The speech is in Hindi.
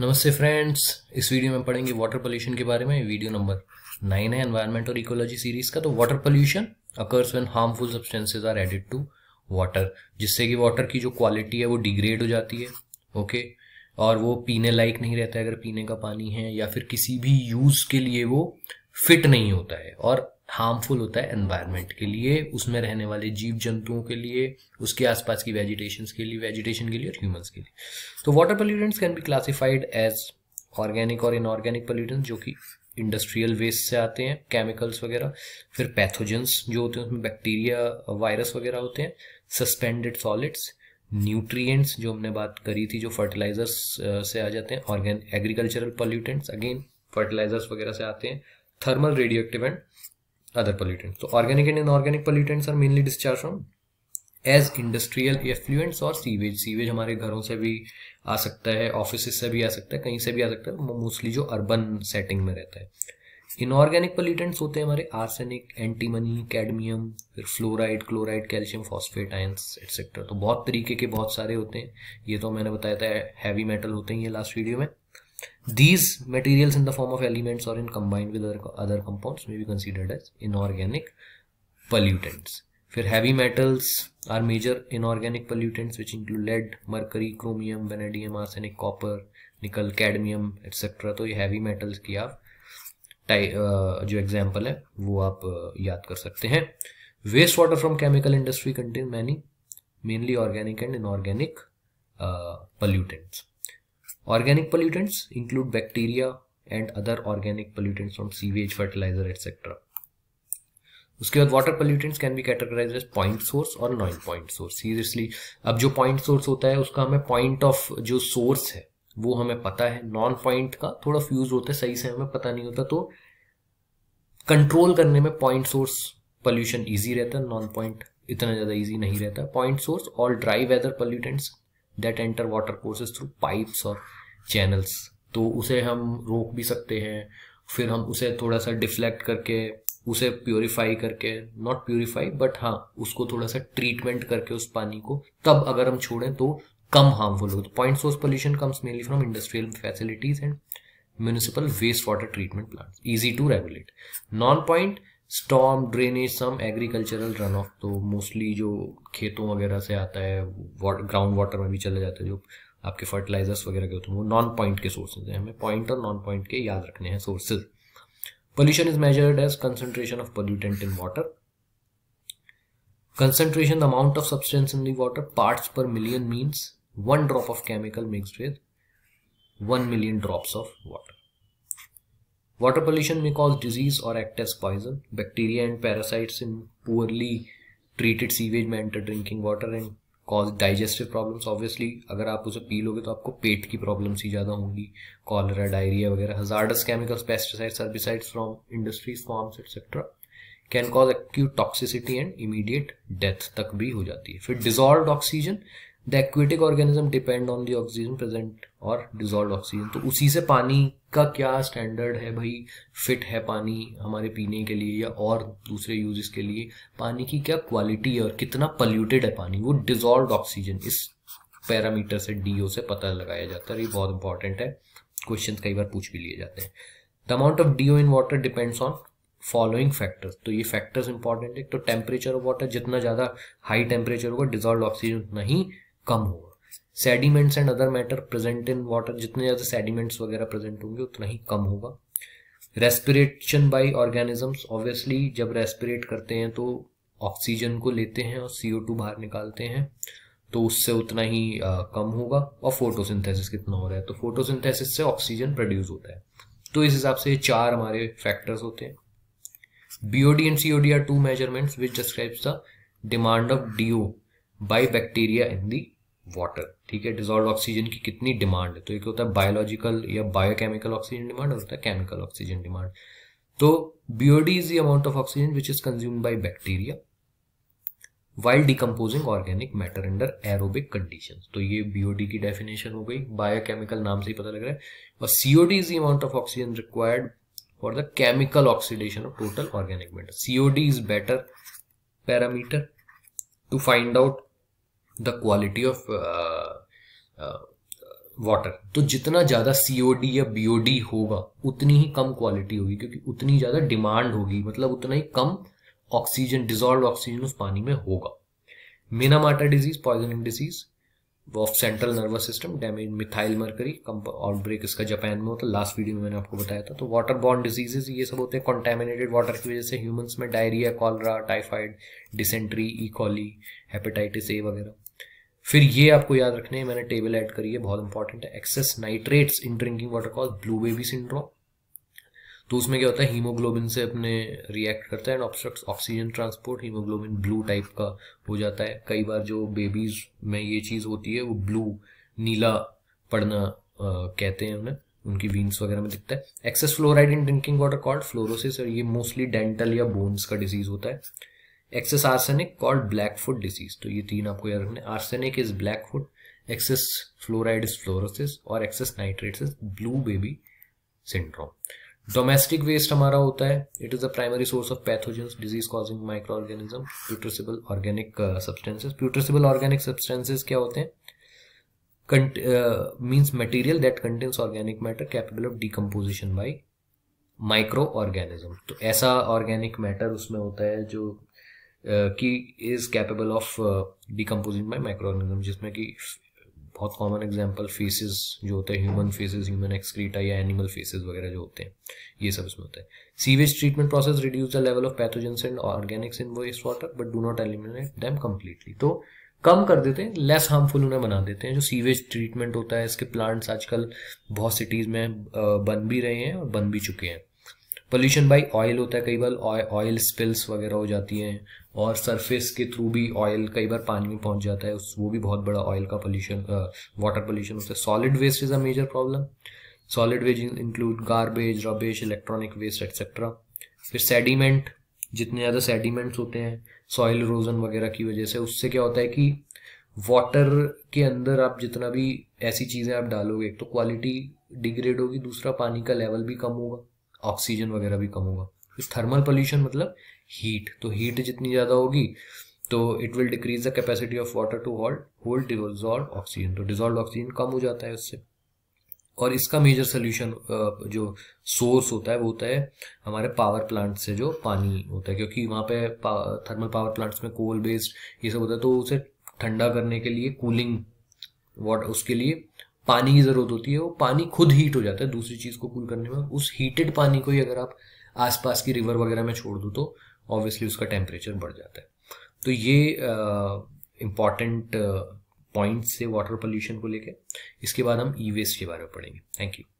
नमस्ते फ्रेंड्स इस वीडियो में पढ़ेंगे वाटर पोल्यूशन के बारे में वीडियो नंबर नाइन है एनवायरनमेंट और इकोलॉजी सीरीज का तो water pollution occurs when harmful substances are added to water जिससे कि वाटर की जो क्वालिटी है वो डिग्रेड हो जाती है ओके और वो पीने लायक नहीं रहता है अगर पीने का पानी है या फिर किसी भी यूज़ के लिए वो फिट नहीं होता है और हार्मफुल होता है एनवायरनमेंट के लिए उसमें रहने वाले जीव जंतुओं के लिए उसके आसपास की वेजिटेशन के लिए वेजिटेशन के लिए और ह्यूमंस के लिए तो water pollutants can be classified as organic और इनऑर्गेनिक पोल्यूटेंट्स जो कि इंडस्ट्रियल वेस्ट से आते हैं केमिकल्स वगैरह फिर पैथोजेंस जो होते हैं उसमें बैक्टीरिया वायरस वगैरह होते हैं सस्पेंडेड सॉलिड्स न्यूट्रिएंट्स जो हमने बात करी थी जो फर्टिलाइजर्स से आ जाते हैं organ agricultural pollutants again fertilisers वगैरह से आते हैं thermal radioactive and other pollutants so organic and inorganic pollutants are mainly discharged from as industrial effluents और सीवेज सीवेज हमारे घरों से भी आ सकता है ऑफिस से भी आ सकता है कहीं से भी आ सकता है मोस्टली जो अर्बन सेटिंग में रहता है इनऑर्गेनिक पोल्यूटेंट्स होते हैं हमारे आर्सेनिक एंटीमनी कैडमियम फिर fluoride chloride calcium phosphate ions et cetera तो बहुत तरीके के बहुत सारे होते हैं ये तो मैंने बताया था हैवी मेटल होते हैं ये लास्ट वीडियो में These materials in the form of elements or in combined with other, other compounds may be considered as inorganic pollutants. फिर heavy metals are major inorganic pollutants which include lead mercury chromium vanadium arsenic copper nickel cadmium et cetera तो ये हैवी मेटल्स की आप जो एग्जाम्पल है वो आप याद कर सकते हैं waste water from chemical industry contain many mainly organic and inorganic pollutants Organic pollutants include bacteria and other organic pollutants from sewage, fertilizer, etc. उसके बाद water pollutants can be categorise as point source और नॉन पॉइंट सोर्स सीरियसली अब जो पॉइंट सोर्स होता है उसका हमें पॉइंट ऑफ जो सोर्स है वो हमें पता है नॉन पॉइंट का थोड़ा फ्यूज होता है सही से हमें पता नहीं होता तो कंट्रोल करने में पॉइंट सोर्स पोल्यूशन ईजी रहता है नॉन पॉइंट इतना ज़्यादा ईजी नहीं रहता पॉइंट सोर्स और dry weather pollutants that enter water courses through pipes और चैनल्स तो उसे हम रोक भी सकते हैं फिर हम उसे थोड़ा सा डिफ्लेक्ट करके उसे प्योरीफाई करके नॉट प्योरीफाई बट हाँ उसको थोड़ा सा ट्रीटमेंट करके उस पानी को तब अगर हम छोड़ें तो कम हार्मफुल होगा तो point source pollution comes mainly from industrial facilities and municipal waste water treatment plant easy to regulate non point storm drainage some agricultural run off तो मोस्टली जो खेतों वगैरह से आता है ग्राउंड वाटर में भी चले जाते हैं जो आपके फर्टिलाइजर्स वगैरह के होते हैं वो नॉन पॉइंट के सोर्सेज हैं हमें पॉइंट और नॉन पॉइंट के याद रखने हैं sources pollution is measured as concentration of pollutant in water concentration amount of substance in the water part per million means one drop of chemical mix with one million drops of water water pollution में कॉज डिजीज और act poison bacteria and parasites in poorly treated sewage में enter drinking water and cause digestive problems obviously अगर आप उसे पी लोगे तो आपको पेट की प्रॉब्लम्स ही ज़्यादा होंगी कॉलरा डायरिया वगैरह hazardous chemicals pesticide herbicides from industries farms et cetera can cause acute toxicity and immediate death तक भी हो जाती है फिर dissolve oxygen the aquatic organism depend on the oxygen present और डिजोल्व ऑक्सीजन तो उसी से पानी का क्या स्टैंडर्ड है भाई फिट है पानी हमारे पीने के लिए या और दूसरे यूजेस के लिए पानी की क्या क्वालिटी है और कितना पल्यूटेड है पानी वो डिजोल्व ऑक्सीजन इस पैरामीटर से ओ से पता लगाया जाता है ये बहुत इंपॉर्टेंट है क्वेश्चन कई बार पूछ भी लिए जाते हैं the amount of O in water depends on following factors तो ये फैक्टर्स इंपॉर्टेंट है तो टेम्परेचर ऑफ वाटर जितना ज़्यादा हाई टेम्परेचर होगा डिजॉल्व ऑक्सीजन उतना ही कम होगा sediments and other matter present in water जितने ज़्यादा सेडिमेंट्स वगैरह प्रेजेंट होंगे उतना ही कम होगा रेस्पिरेशन बाई ऑर्गेनिजम्स ऑब्वियसली जब रेस्पिरेट करते हैं तो ऑक्सीजन को लेते हैं और सी बाहर निकालते हैं तो उससे उतना ही आ, कम होगा और फोटोसिंथेसिस कितना हो रहा है तो फोटोसिंथेसिस से ऑक्सीजन प्रोड्यूस होता है तो इस हिसाब से चार हमारे फैक्टर्स होते हैं BOD and COD are two measurements which describes the demand of DO by bacteria in the water ठीक है डिजॉल्व ऑक्सीजन की कितनी डिमांड है तो एक होता है बायोलॉजिकल या बायोकेमिकल ऑक्सीजन डिमांड और होता है केमिकल ऑक्सीजन डिमांड तो BOD is the amount of oxygen which is consume by bacteria while decomposing organic matter under aerobic condition तो ये बीओडी की डेफिनेशन हो गई बायोकेमिकल नाम से ही पता लग रहा है और COD is the amount of oxygen required for the chemical oxidation of total organic matter COD is better parameter to find out the quality of water तो जितना ज़्यादा सीओडी या बी होगा उतनी ही कम क्वालिटी होगी क्योंकि उतनी ज़्यादा डिमांड होगी मतलब उतना ही कम ऑक्सीजन डिजॉल्व ऑक्सीजन उस पानी में होगा Minamata disease poisoning disease of central nervous system damage methyl mercury outbreak इसका जापान में होता लास्ट वीडियो में मैंने आपको बताया था तो वाटर बॉर्न डिजीजेज ये सब होते हैं कॉन्टेमिनेटेड वाटर की वजह से ह्यूमंस में diarrhoea cholera typhoid dysentery E coli hepatitis A वगैरह फिर ये आपको याद रखने मैंने टेबल ऐड करी है बहुत इंपॉर्टेंट है excess nitrates in drinking water cause blue baby syndrome तो उसमें क्या होता है हीमोग्लोबिन से अपने रिएक्ट करता है and obstruct oxygen transport haemoglobin blue type का हो जाता है कई बार जो बेबीज में ये चीज़ होती है वो ब्लू नीला पड़ना आ, कहते हैं उन्हें उनकी वीन्स वगैरह में दिखता है excess fluoride in drinking water called fluorosis और ये मोस्टली डेंटल या बोन्स का डिजीज होता है excess arsenic called black foot disease तो ये तीन आपको याद रखने arsenic is black foot excess fluoride is fluorosis और excess nitrate is blue baby syndrome domestic waste हमारा होता है it is the primary source of pathogens disease causing micro organism putrescible organic substances putrescible organic substances क्या होते हैं means material that contains organic matter capable of decomposition by micro organism तो ऐसा ऑर्गेनिक मैटर उसमें होता है जो की is capable of decomposing by micro organism जिसमें कि बहुत कॉमन एग्जाम्पल फेसिस जो होते हैं ह्यूमन फेसिस ह्यूमन एक्सक्रीटा या एनिमल फेसिस वगैरह जो होते हैं ये सब इसमें होता है sewage treatment process reduce the level of pathogens and organics in waste water but do not eliminate them completely तो कम कर देते हैं लेस हार्मफुल उन्हें बना देते हैं जो सीवेज ट्रीटमेंट होता है इसके प्लांट्स आजकल बहुत सिटीज़ में बन भी रहे हैं और बन भी चुके हैं पोल्यूशन बाई ऑयल होता है कई बार ऑयल स्पिल्स वगैरह हो जाती हैं और सरफेस के थ्रू भी ऑयल कई बार पानी में पहुंच जाता है उस वो भी बहुत बड़ा ऑयल का पोल्यूशन वाटर पोल्यूशन होता है solid waste is a major problem solid waste include garbage rubbish electronic waste etcetera फिर सेडिमेंट जितने ज़्यादा सेडिमेंट्स होते हैं सॉयल रोजन वगैरह की वजह से उससे क्या होता है कि वाटर के अंदर आप जितना भी ऐसी चीज़ें आप डालोगे तो क्वालिटी डिग्रेड होगी दूसरा पानी का लेवल भी कम होगा ऑक्सीजन वगैरह भी कम होगा थर्मल पोल्यूशन मतलब हीट तो हीट जितनी ज़्यादा होगी तो it will decrease the capacity of water to hold hold dissolve oxygen तो डिजॉल्व ऑक्सीजन कम हो जाता है उससे और इसका मेजर सोल्यूशन जो सोर्स होता है वो होता है हमारे पावर प्लांट से जो पानी होता है क्योंकि वहाँ पे थर्मल पावर प्लांट्स में कोल बेस्ड ये सब होता है तो उसे ठंडा करने के लिए कूलिंग वाटर उसके लिए पानी की ज़रूरत होती है वो पानी खुद हीट हो जाता है दूसरी चीज़ को कूल करने में उस हीटेड पानी को ही अगर आप आसपास की रिवर वगैरह में छोड़ दो तो ऑब्वियसली उसका टेम्परेचर बढ़ जाता है तो ये इम्पॉर्टेंट पॉइंट्स से वाटर पोल्यूशन को लेकर इसके बाद हम ई वेस्ट के बारे में पढ़ेंगे थैंक यू